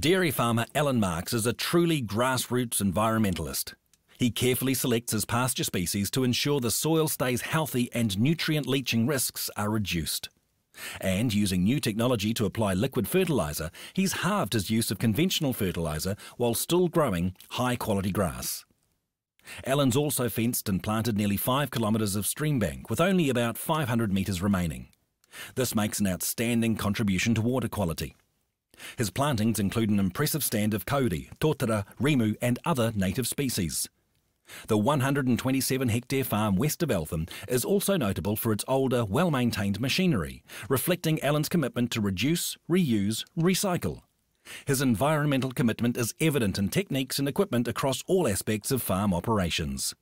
Dairy farmer Alan Marks is a truly grassroots environmentalist. He carefully selects his pasture species to ensure the soil stays healthy and nutrient leaching risks are reduced. And using new technology to apply liquid fertiliser, he's halved his use of conventional fertiliser while still growing high quality grass. Alan's also fenced and planted nearly 5 kilometres of streambank with only about 500 metres remaining. This makes an outstanding contribution to water quality. His plantings include an impressive stand of kauri, totara, remu, and other native species. The 127 hectare farm west of Eltham is also notable for its older, well maintained machinery, reflecting Allen's commitment to reduce, reuse, recycle. His environmental commitment is evident in techniques and equipment across all aspects of farm operations.